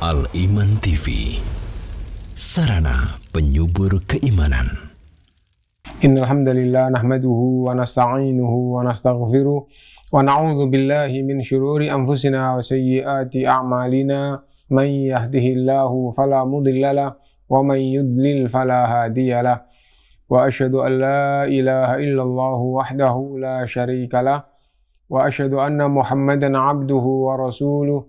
Al-Iman TV Sarana penyubur keimanan Innal hamdalillah nahmaduhu wa nasta'inuhu wa min syururi anfusina wa sayyiati a'malina may yahdihillahu fala mudhillalah wa fala hadiyalah wa asyhadu an wahdahu la syarikalah wa anna muhammadan abduhu wa rasuluh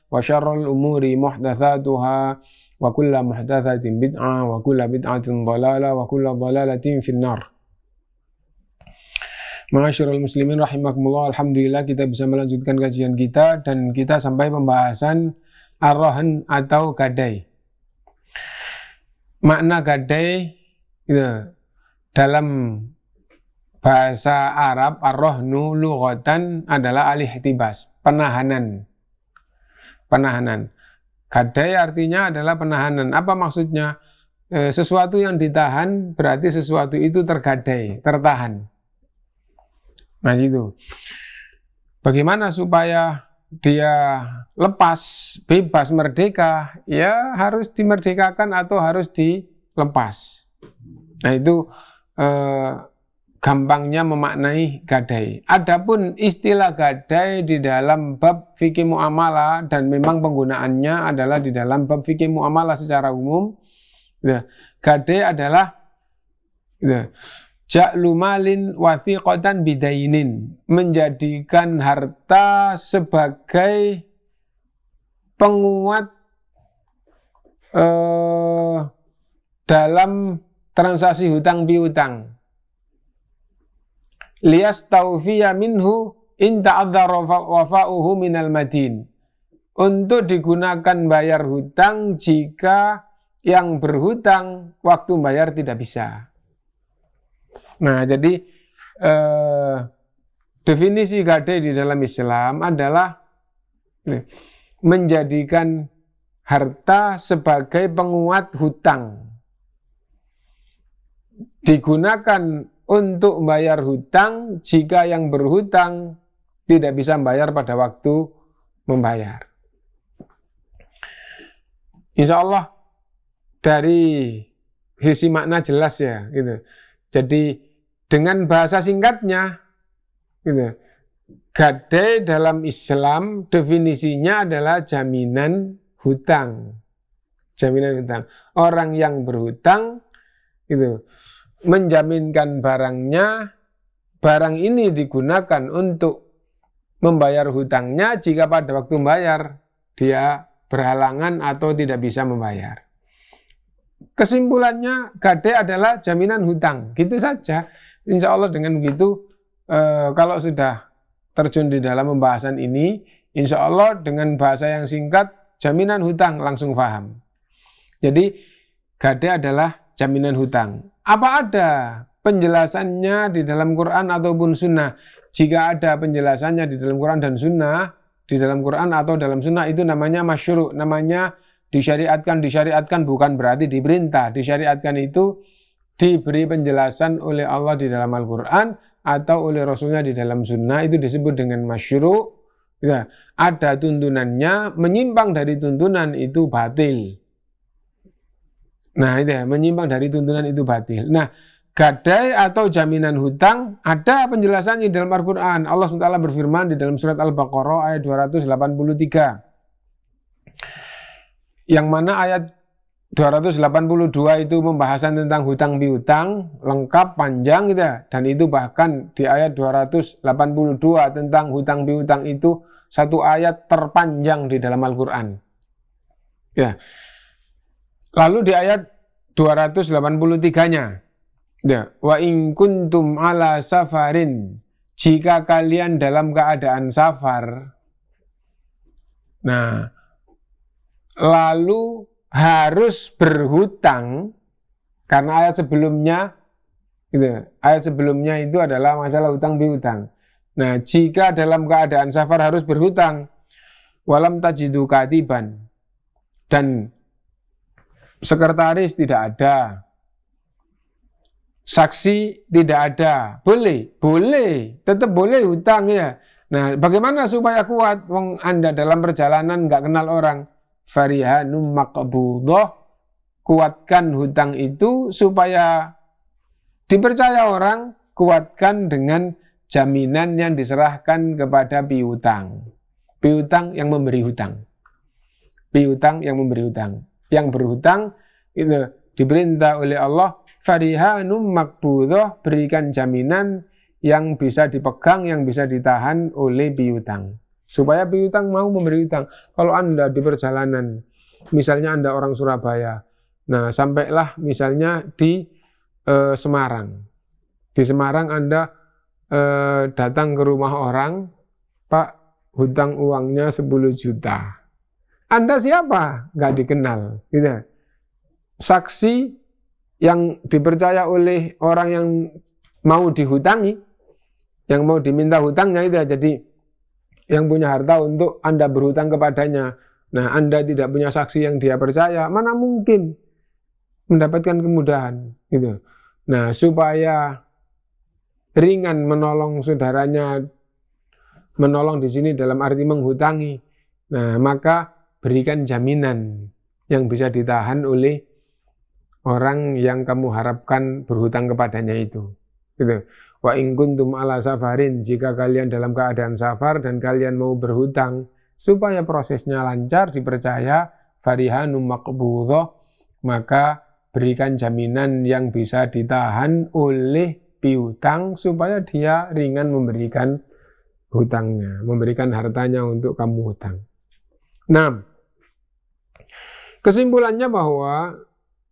وشر الأمور محدثاتها وكل محدثة بدعة وكل بدعة ضلالة وكل ضلالة في النار Masyarul muslimin rahimakumullah Alhamdulillah kita bisa melanjutkan kajian kita dan kita sampai pembahasan arrohan atau gadai makna gadai gitu, dalam bahasa Arab arrohnu lughatan adalah alih alihtibas penahanan penahanan. Kadai artinya adalah penahanan. Apa maksudnya? E, sesuatu yang ditahan berarti sesuatu itu tergadai, tertahan. Nah gitu. Bagaimana supaya dia lepas, bebas, merdeka, ya harus dimerdekakan atau harus dilepas. Nah itu eh, gampangnya memaknai gadai. Adapun istilah gadai di dalam bab fikih muamalah dan memang penggunaannya adalah di dalam bab fikih muamalah secara umum. Ya, gadai adalah ya, Ja'lu wasi kotan bidainin. Menjadikan harta sebagai penguat eh, dalam transaksi hutang piutang liyastawfiya minhu inda wafa'uhu minal madin untuk digunakan bayar hutang jika yang berhutang waktu bayar tidak bisa. Nah, jadi eh, definisi gadai di dalam Islam adalah nih, menjadikan harta sebagai penguat hutang. Digunakan untuk bayar hutang jika yang berhutang tidak bisa membayar pada waktu membayar. Insya Allah dari sisi makna jelas ya gitu. Jadi dengan bahasa singkatnya gitu. Gadai dalam Islam definisinya adalah jaminan hutang. Jaminan hutang. Orang yang berhutang gitu menjaminkan barangnya, barang ini digunakan untuk membayar hutangnya jika pada waktu membayar dia berhalangan atau tidak bisa membayar. Kesimpulannya gade adalah jaminan hutang, gitu saja. Insya Allah dengan begitu eh, kalau sudah terjun di dalam pembahasan ini, insya Allah dengan bahasa yang singkat jaminan hutang langsung paham. Jadi gade adalah jaminan hutang. Apa ada penjelasannya di dalam Quran ataupun sunnah? Jika ada penjelasannya di dalam Quran dan sunnah, di dalam Quran atau dalam sunnah itu namanya masyuruk, namanya disyariatkan, disyariatkan bukan berarti diperintah. Disyariatkan itu diberi penjelasan oleh Allah di dalam Al-Quran atau oleh Rasulnya di dalam sunnah itu disebut dengan masyuruk. Ya, ada tuntunannya, menyimpang dari tuntunan itu batil. Nah, itu ya, menyimpang dari tuntunan itu batil. Nah, gadai atau jaminan hutang ada penjelasannya dalam Al-Qur'an. Allah SWT berfirman di dalam surat Al-Baqarah ayat 283. Yang mana ayat 282 itu pembahasan tentang hutang piutang lengkap panjang gitu ya. Dan itu bahkan di ayat 282 tentang hutang piutang itu satu ayat terpanjang di dalam Al-Qur'an. Ya. Lalu di ayat 283-nya, ya, wa in kuntum ala safarin, jika kalian dalam keadaan safar, nah, lalu harus berhutang, karena ayat sebelumnya, gitu, ayat sebelumnya itu adalah masalah hutang piutang. Nah, jika dalam keadaan safar harus berhutang, walam tajidu katiban, dan Sekretaris tidak ada. Saksi tidak ada. Boleh, boleh, tetap boleh hutang ya. Nah, bagaimana supaya kuat? Wong Anda dalam perjalanan nggak kenal orang. Farihanum maqbudoh. Kuatkan hutang itu supaya dipercaya orang, kuatkan dengan jaminan yang diserahkan kepada piutang. Piutang yang memberi hutang. Piutang yang memberi hutang yang berhutang itu diperintah oleh Allah farihanum makbudoh berikan jaminan yang bisa dipegang, yang bisa ditahan oleh piutang. Supaya piutang mau memberi utang. Kalau Anda di perjalanan, misalnya Anda orang Surabaya, nah sampailah misalnya di e, Semarang. Di Semarang Anda e, datang ke rumah orang, Pak, hutang uangnya 10 juta. Anda siapa? Nggak dikenal. Gitu. Saksi yang dipercaya oleh orang yang mau dihutangi, yang mau diminta hutangnya itu ya. jadi yang punya harta untuk Anda berhutang kepadanya. Nah, Anda tidak punya saksi yang dia percaya, mana mungkin mendapatkan kemudahan gitu. Nah, supaya ringan menolong saudaranya menolong di sini dalam arti menghutangi. Nah, maka berikan jaminan yang bisa ditahan oleh orang yang kamu harapkan berhutang kepadanya itu. Gitu. Wa in kuntum ala safarin, jika kalian dalam keadaan safar dan kalian mau berhutang, supaya prosesnya lancar, dipercaya, farihanum makbudoh, maka berikan jaminan yang bisa ditahan oleh piutang supaya dia ringan memberikan hutangnya, memberikan hartanya untuk kamu hutang. 6. Kesimpulannya bahwa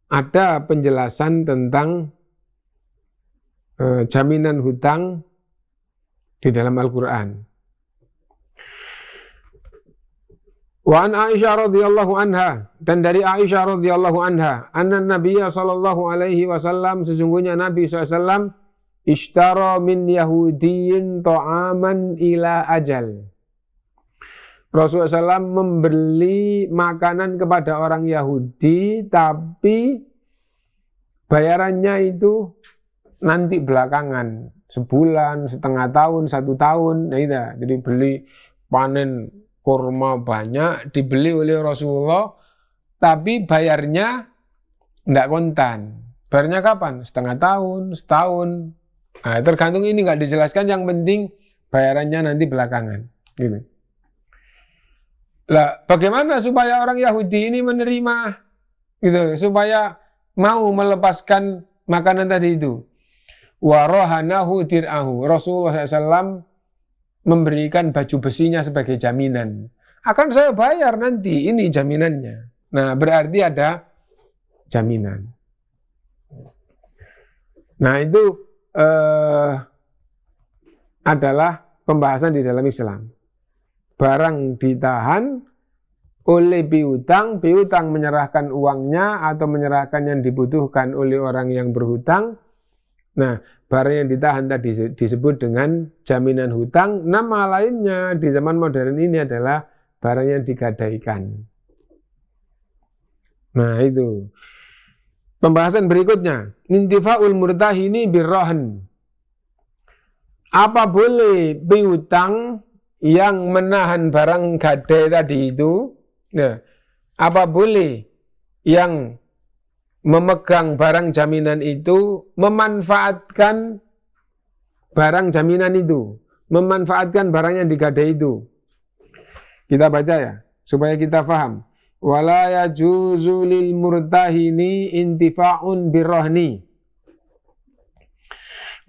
ada penjelasan tentang e, jaminan hutang di dalam Al-Qur'an. Wa an Aisyah radhiyallahu anha dan dari Aisyah radhiyallahu anha, anna Nabiyya sallallahu alaihi wasallam sesungguhnya Nabi SAW ishtara min Yahudiin ta'aman ila ajal. Rasulullah SAW membeli makanan kepada orang Yahudi, tapi bayarannya itu nanti belakangan, sebulan, setengah tahun, satu tahun, nah itu. Jadi beli panen kurma banyak dibeli oleh Rasulullah, tapi bayarnya tidak kontan. Bayarnya kapan? Setengah tahun, setahun. Nah, tergantung ini nggak dijelaskan. Yang penting bayarannya nanti belakangan. Gitu. Lah, bagaimana supaya orang Yahudi ini menerima gitu, supaya mau melepaskan makanan tadi itu? Warohanahu dir'ahu. Rasulullah SAW memberikan baju besinya sebagai jaminan. Akan saya bayar nanti, ini jaminannya. Nah, berarti ada jaminan. Nah, itu eh, adalah pembahasan di dalam Islam barang ditahan oleh piutang, piutang menyerahkan uangnya atau menyerahkan yang dibutuhkan oleh orang yang berhutang. Nah, barang yang ditahan tadi disebut dengan jaminan hutang. Nama lainnya di zaman modern ini adalah barang yang digadaikan. Nah, itu. Pembahasan berikutnya, intifa'ul murtahini birrohen. Apa boleh piutang yang menahan barang gadai tadi itu, ya, apa boleh yang memegang barang jaminan itu memanfaatkan barang jaminan itu, memanfaatkan barang yang digadai itu. Kita baca ya, supaya kita faham Wala yajuzu lil murtahini intifa'un birrohni.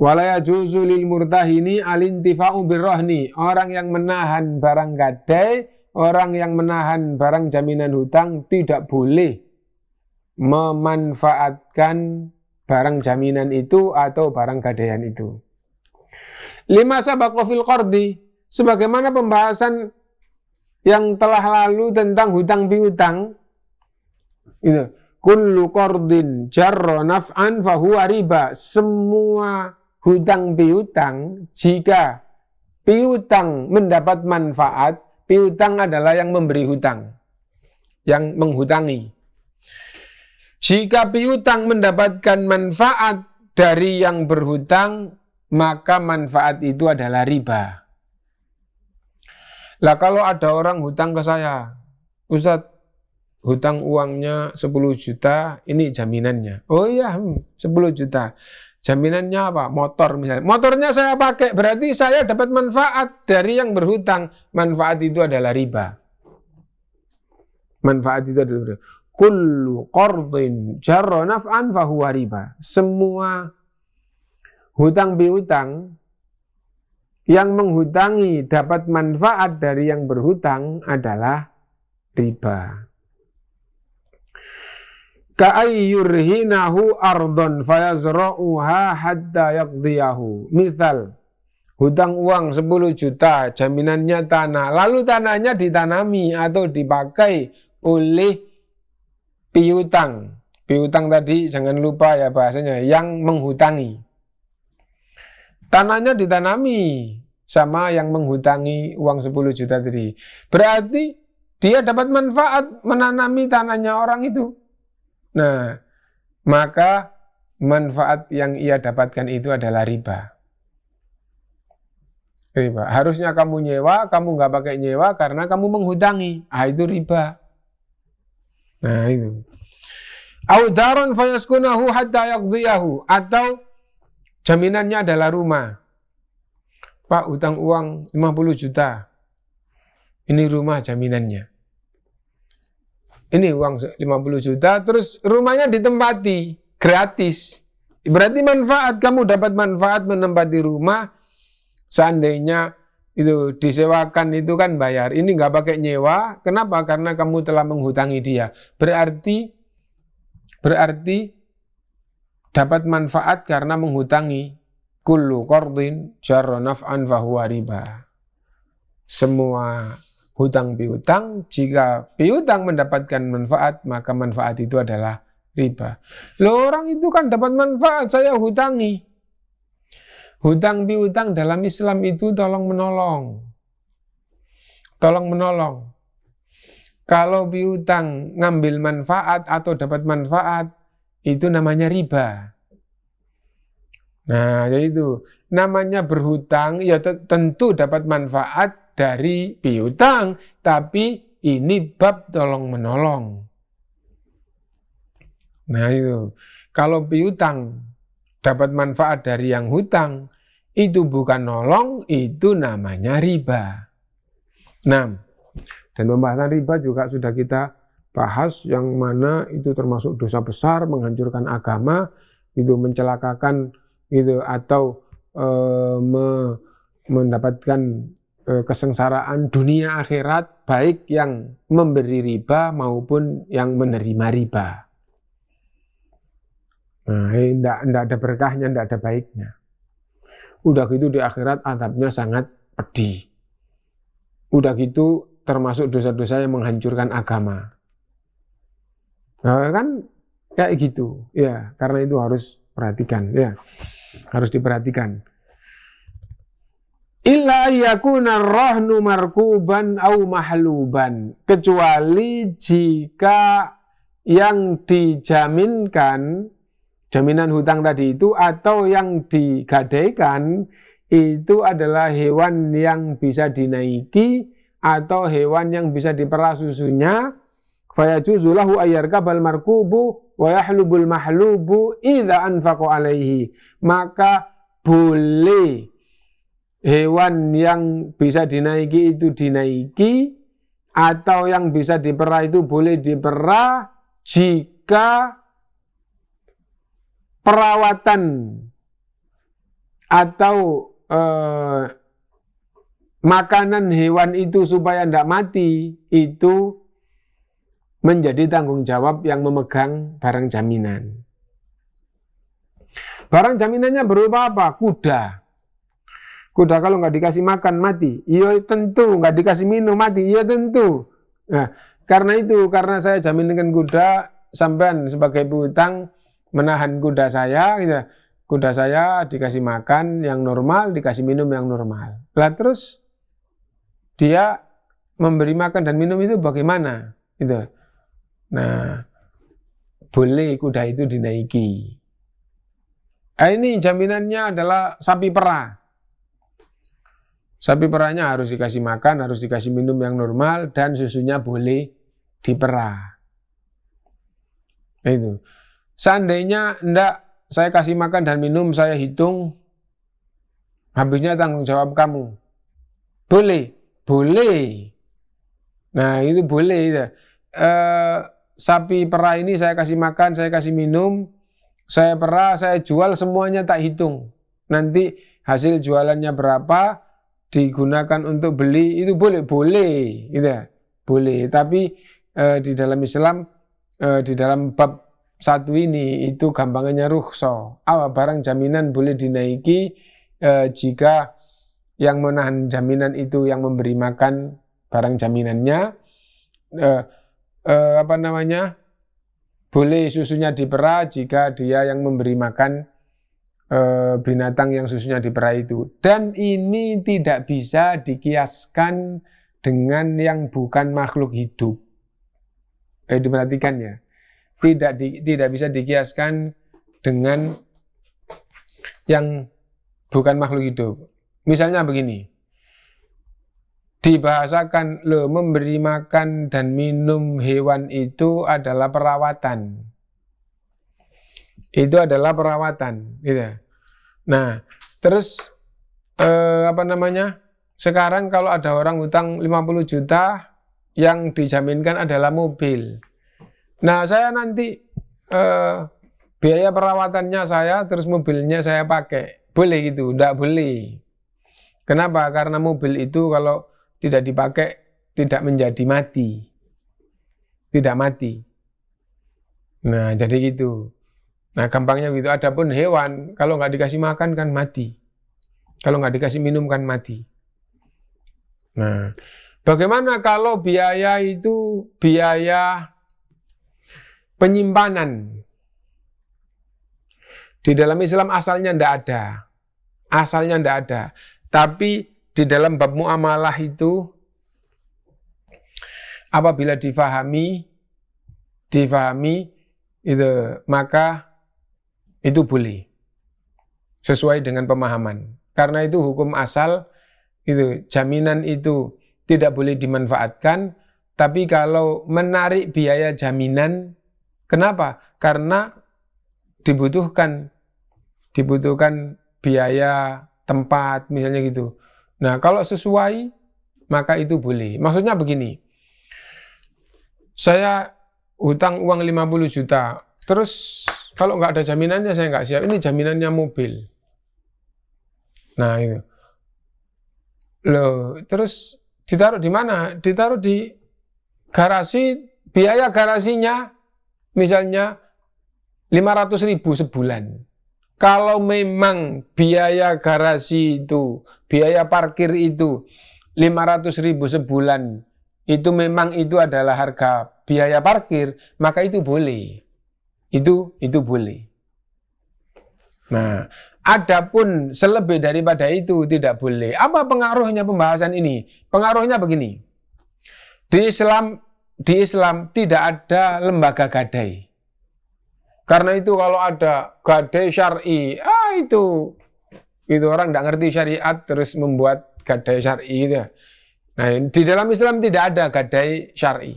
Walaya juzulil murtahini alintifa'u birrohni. Orang yang menahan barang gadai, orang yang menahan barang jaminan hutang tidak boleh memanfaatkan barang jaminan itu atau barang gadaian itu. Lima sabak fil qardi, sebagaimana pembahasan yang telah lalu tentang hutang piutang, itu kullu qardin jarra naf'an fahuwa riba. Semua hutang piutang, jika piutang mendapat manfaat, piutang adalah yang memberi hutang, yang menghutangi. Jika piutang mendapatkan manfaat dari yang berhutang, maka manfaat itu adalah riba. Lah kalau ada orang hutang ke saya, Ustadz, hutang uangnya 10 juta, ini jaminannya. Oh iya, 10 hmm, juta. Jaminannya apa? Motor misalnya. Motornya saya pakai, berarti saya dapat manfaat dari yang berhutang. Manfaat itu adalah riba. Manfaat itu adalah riba. Kullu qardin jarra naf'an fahuwa riba. Semua hutang piutang yang menghutangi dapat manfaat dari yang berhutang adalah riba ka'ayyurhinahu ardon fayazra'uha hatta yaqdiyahu. Misal, hutang uang 10 juta, jaminannya tanah. Lalu tanahnya ditanami atau dipakai oleh piutang. Piutang tadi jangan lupa ya bahasanya, yang menghutangi. Tanahnya ditanami sama yang menghutangi uang 10 juta tadi. Berarti dia dapat manfaat menanami tanahnya orang itu. Nah, maka manfaat yang ia dapatkan itu adalah riba. Riba. Harusnya kamu nyewa, kamu nggak pakai nyewa karena kamu menghutangi. Ah itu riba. Nah itu. Audaron fayaskunahu hatta yakdiyahu. Atau jaminannya adalah rumah. Pak, utang uang 50 juta. Ini rumah jaminannya ini uang 50 juta terus rumahnya ditempati gratis. Berarti manfaat kamu dapat manfaat menempati rumah seandainya itu disewakan itu kan bayar. Ini nggak pakai nyewa. Kenapa? Karena kamu telah menghutangi dia. Berarti berarti dapat manfaat karena menghutangi kullu qardin jarra naf'an Semua hutang piutang. Jika piutang mendapatkan manfaat, maka manfaat itu adalah riba. Lo orang itu kan dapat manfaat, saya hutangi. Hutang piutang dalam Islam itu tolong menolong. Tolong menolong. Kalau piutang ngambil manfaat atau dapat manfaat, itu namanya riba. Nah, itu namanya berhutang ya tentu dapat manfaat dari piutang, tapi ini bab tolong menolong. Nah itu, kalau piutang dapat manfaat dari yang hutang, itu bukan nolong, itu namanya riba. Nah, Dan pembahasan riba juga sudah kita bahas yang mana itu termasuk dosa besar, menghancurkan agama, itu mencelakakan itu atau e, me, mendapatkan Eh, kesengsaraan dunia akhirat baik yang memberi riba maupun yang menerima riba. Nah, tidak eh, tidak ada berkahnya, tidak ada baiknya. Udah gitu di akhirat adabnya sangat pedih. Udah gitu termasuk dosa-dosa yang menghancurkan agama. Nah, kan kayak gitu. Ya, karena itu harus perhatikan ya. Harus diperhatikan. Illa yakuna rahnu markuban au mahluban. Kecuali jika yang dijaminkan, jaminan hutang tadi itu atau yang digadaikan itu adalah hewan yang bisa dinaiki atau hewan yang bisa diperah susunya. Fayajuzulahu bal markubu wa yahlubul mahlubu idza anfaqo alaihi. Maka boleh hewan yang bisa dinaiki itu dinaiki atau yang bisa diperah itu boleh diperah jika perawatan atau eh, makanan hewan itu supaya tidak mati itu menjadi tanggung jawab yang memegang barang jaminan. Barang jaminannya berupa apa? Kuda. Kuda kalau nggak dikasih makan mati, iya tentu. Nggak dikasih minum mati, iya tentu. Nah, karena itu, karena saya jamin dengan kuda, sampean sebagai piutang menahan kuda saya, gitu. kuda saya dikasih makan yang normal, dikasih minum yang normal. Lah terus dia memberi makan dan minum itu bagaimana? Gitu. Nah, boleh kuda itu dinaiki. Nah, ini jaminannya adalah sapi perah. Sapi perahnya harus dikasih makan, harus dikasih minum yang normal, dan susunya boleh diperah. Itu. Seandainya enggak saya kasih makan dan minum, saya hitung, habisnya tanggung jawab kamu. Boleh, boleh. Nah itu boleh. Itu. E, sapi perah ini saya kasih makan, saya kasih minum, saya perah, saya jual semuanya tak hitung. Nanti hasil jualannya berapa, digunakan untuk beli itu boleh boleh gitu ya boleh tapi e, di dalam Islam e, di dalam bab satu ini itu gampangnya rukso apa barang jaminan boleh dinaiki e, jika yang menahan jaminan itu yang memberi makan barang jaminannya e, e, apa namanya boleh susunya diperah jika dia yang memberi makan Eh, binatang yang susunya diperah itu. Dan ini tidak bisa dikiaskan dengan yang bukan makhluk hidup. Eh, diperhatikan ya. Tidak, di, tidak bisa dikiaskan dengan yang bukan makhluk hidup. Misalnya begini, dibahasakan lo memberi makan dan minum hewan itu adalah perawatan. Itu adalah perawatan, gitu. Nah, terus eh, apa namanya? Sekarang kalau ada orang utang 50 juta yang dijaminkan adalah mobil. Nah, saya nanti eh, biaya perawatannya saya terus mobilnya saya pakai. Boleh gitu, enggak boleh. Kenapa? Karena mobil itu kalau tidak dipakai tidak menjadi mati. Tidak mati. Nah, jadi gitu. Nah, gampangnya gitu. Adapun hewan, kalau nggak dikasih makan kan mati. Kalau nggak dikasih minum kan mati. Nah, bagaimana kalau biaya itu biaya penyimpanan? Di dalam Islam asalnya ndak ada. Asalnya ndak ada. Tapi di dalam bab muamalah itu apabila difahami difahami itu maka itu boleh. Sesuai dengan pemahaman. Karena itu hukum asal itu jaminan itu tidak boleh dimanfaatkan, tapi kalau menarik biaya jaminan kenapa? Karena dibutuhkan dibutuhkan biaya tempat misalnya gitu. Nah, kalau sesuai maka itu boleh. Maksudnya begini. Saya utang uang 50 juta, terus kalau nggak ada jaminannya saya nggak siap. Ini jaminannya mobil. Nah itu. Loh, terus ditaruh di mana? Ditaruh di garasi, biaya garasinya misalnya 500 ribu sebulan. Kalau memang biaya garasi itu, biaya parkir itu 500 ribu sebulan, itu memang itu adalah harga biaya parkir, maka itu boleh. Itu itu boleh. Nah, adapun selebih daripada itu tidak boleh. Apa pengaruhnya pembahasan ini? Pengaruhnya begini. Di Islam di Islam tidak ada lembaga gadai. Karena itu kalau ada gadai syar'i, ah itu itu orang tidak ngerti syariat terus membuat gadai syar'i itu. Nah, di dalam Islam tidak ada gadai syar'i.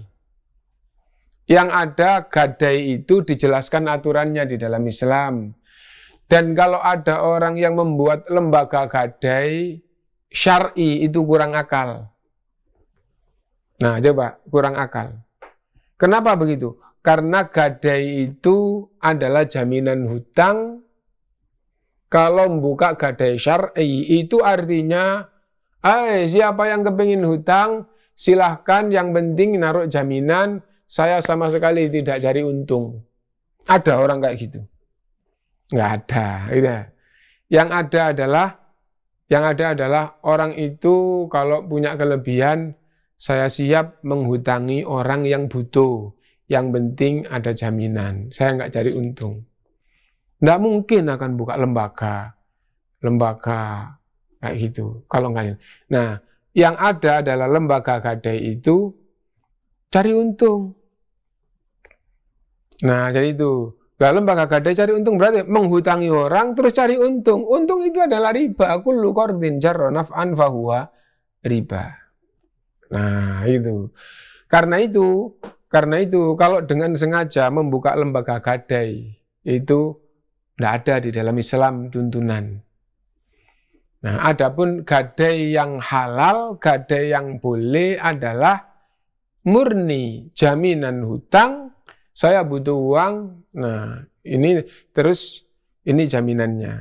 Yang ada gadai itu dijelaskan aturannya di dalam Islam. Dan kalau ada orang yang membuat lembaga gadai syar'i itu kurang akal. Nah, coba kurang akal. Kenapa begitu? Karena gadai itu adalah jaminan hutang. Kalau membuka gadai syar'i itu artinya, eh siapa yang kepingin hutang, silahkan yang penting naruh jaminan saya sama sekali tidak cari untung. Ada orang kayak gitu? Nggak ada. ya. Yang ada adalah yang ada adalah orang itu kalau punya kelebihan, saya siap menghutangi orang yang butuh. Yang penting ada jaminan. Saya nggak cari untung. Nggak mungkin akan buka lembaga. Lembaga kayak gitu. Kalau nggak. Ya. Nah, yang ada adalah lembaga gadai itu cari untung. Nah, jadi itu. dalam lembaga gadai cari untung berarti menghutangi orang terus cari untung. Untung itu adalah riba. aku qardin jarra naf'an fahuwa riba. Nah, itu. Karena itu, karena itu kalau dengan sengaja membuka lembaga gadai itu tidak ada di dalam Islam tuntunan. Nah, adapun gadai yang halal, gadai yang boleh adalah murni jaminan hutang, saya butuh uang. Nah, ini terus ini jaminannya.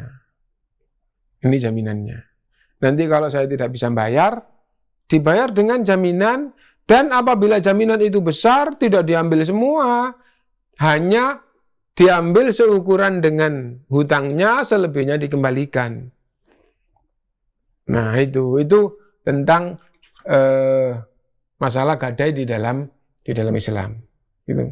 Ini jaminannya. Nanti kalau saya tidak bisa bayar, dibayar dengan jaminan dan apabila jaminan itu besar tidak diambil semua, hanya diambil seukuran dengan hutangnya, selebihnya dikembalikan. Nah, itu itu tentang eh, masalah gadai di dalam di dalam Islam. Gitu.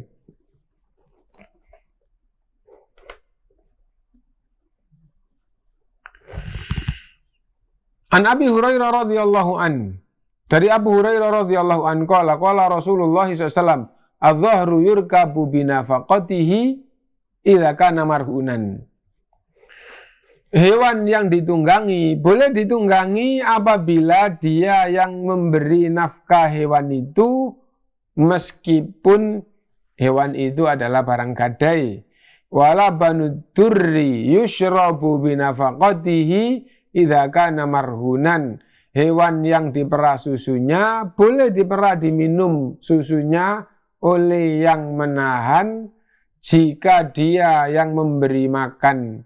An Abi Hurairah radhiyallahu an. Dari Abu Hurairah radhiyallahu an qala qala Rasulullah SAW, "Adh-dhahru yurkabu binafaqatihi idza kana marhunan." hewan yang ditunggangi boleh ditunggangi apabila dia yang memberi nafkah hewan itu meskipun hewan itu adalah barang gadai wala banu durri yushrabu binafaqatihi hewan yang diperah susunya boleh diperah diminum susunya oleh yang menahan jika dia yang memberi makan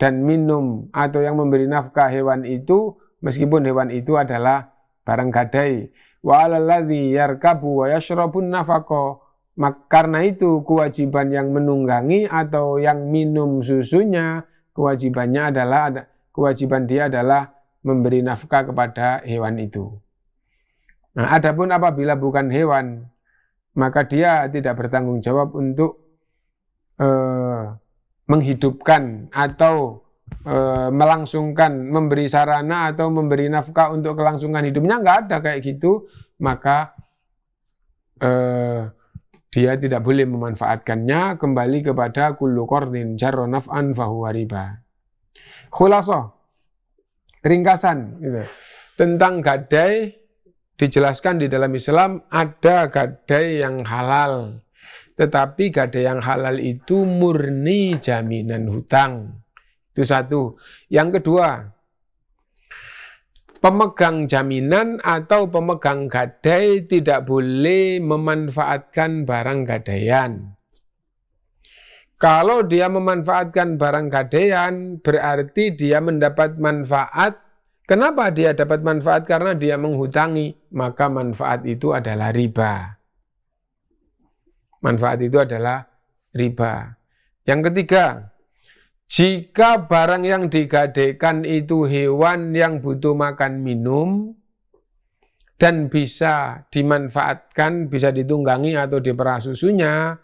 dan minum atau yang memberi nafkah hewan itu meskipun hewan itu adalah barang gadai wa alalladzi yarkabu wa yashrabun nafaqo karena itu kewajiban yang menunggangi atau yang minum susunya kewajibannya adalah kewajiban dia adalah memberi nafkah kepada hewan itu. Nah, adapun apabila bukan hewan, maka dia tidak bertanggung jawab untuk eh, menghidupkan atau e, melangsungkan, memberi sarana atau memberi nafkah untuk kelangsungan hidupnya nggak ada kayak gitu, maka e, dia tidak boleh memanfaatkannya kembali kepada kullu qarnin jarra naf'an fahuwa riba. Khulasa. Ringkasan gitu. Tentang gadai dijelaskan di dalam Islam ada gadai yang halal tetapi gade yang halal itu murni jaminan hutang. Itu satu. Yang kedua, pemegang jaminan atau pemegang gadai tidak boleh memanfaatkan barang gadaian. Kalau dia memanfaatkan barang gadaian, berarti dia mendapat manfaat. Kenapa dia dapat manfaat? Karena dia menghutangi, maka manfaat itu adalah riba. Manfaat itu adalah riba. Yang ketiga, jika barang yang digadekan itu hewan yang butuh makan minum dan bisa dimanfaatkan, bisa ditunggangi atau diperah susunya,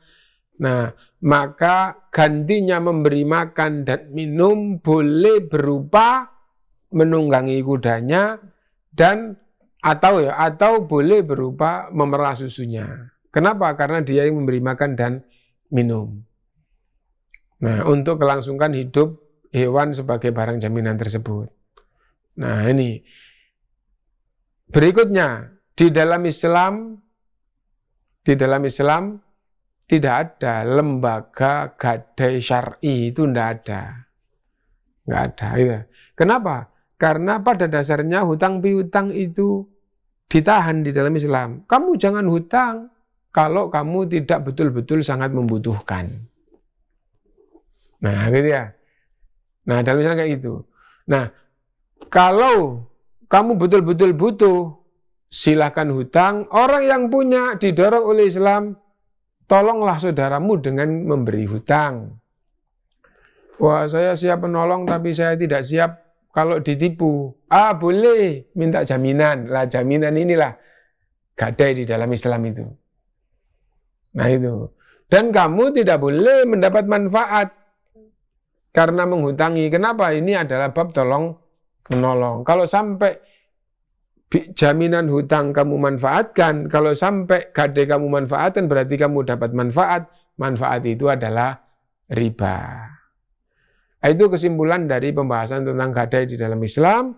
nah maka gantinya memberi makan dan minum boleh berupa menunggangi kudanya dan atau ya atau boleh berupa memerah susunya. Kenapa? Karena dia yang memberi makan dan minum. Nah, untuk kelangsungan hidup hewan sebagai barang jaminan tersebut. Nah, ini. Berikutnya, di dalam Islam di dalam Islam tidak ada lembaga gadai syar'i itu tidak ada. Tidak ada. Ya. Kenapa? Karena pada dasarnya hutang piutang itu ditahan di dalam Islam. Kamu jangan hutang, kalau kamu tidak betul-betul sangat membutuhkan. Nah, gitu ya. Nah, dalam misalnya kayak gitu. Nah, kalau kamu betul-betul butuh, silahkan hutang. Orang yang punya didorong oleh Islam, tolonglah saudaramu dengan memberi hutang. Wah, saya siap menolong tapi saya tidak siap kalau ditipu. Ah, boleh minta jaminan. Lah jaminan inilah gadai di dalam Islam itu. Nah itu. Dan kamu tidak boleh mendapat manfaat karena menghutangi. Kenapa? Ini adalah bab tolong menolong. Kalau sampai jaminan hutang kamu manfaatkan, kalau sampai gade kamu manfaatkan berarti kamu dapat manfaat. Manfaat itu adalah riba. Nah, itu kesimpulan dari pembahasan tentang gadai di dalam Islam.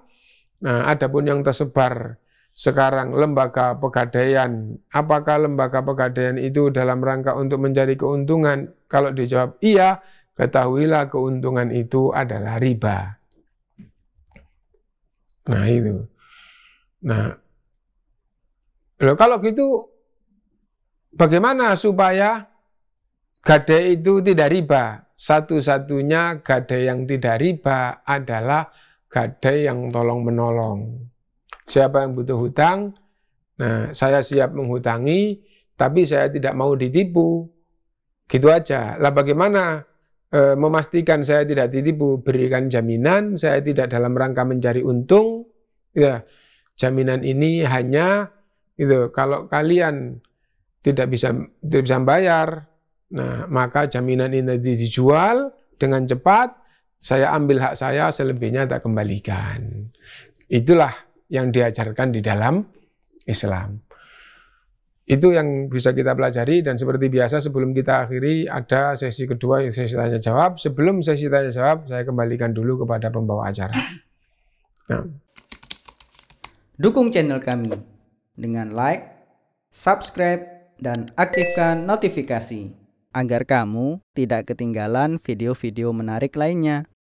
Nah, adapun yang tersebar sekarang lembaga pegadaian. Apakah lembaga pegadaian itu dalam rangka untuk mencari keuntungan? Kalau dijawab iya, ketahuilah keuntungan itu adalah riba. Nah itu. Nah, loh kalau gitu bagaimana supaya gade itu tidak riba? Satu-satunya gade yang tidak riba adalah gade yang tolong menolong. Siapa yang butuh hutang? Nah, saya siap menghutangi, tapi saya tidak mau ditipu. Gitu aja. Lah bagaimana e, memastikan saya tidak ditipu? Berikan jaminan, saya tidak dalam rangka mencari untung. Ya, jaminan ini hanya itu kalau kalian tidak bisa tidak bisa bayar, nah maka jaminan ini dijual dengan cepat, saya ambil hak saya selebihnya tak kembalikan. Itulah yang diajarkan di dalam Islam. Itu yang bisa kita pelajari dan seperti biasa sebelum kita akhiri ada sesi kedua sesi tanya jawab. Sebelum sesi tanya jawab saya kembalikan dulu kepada pembawa acara. Nah. Dukung channel kami dengan like, subscribe, dan aktifkan notifikasi agar kamu tidak ketinggalan video-video menarik lainnya.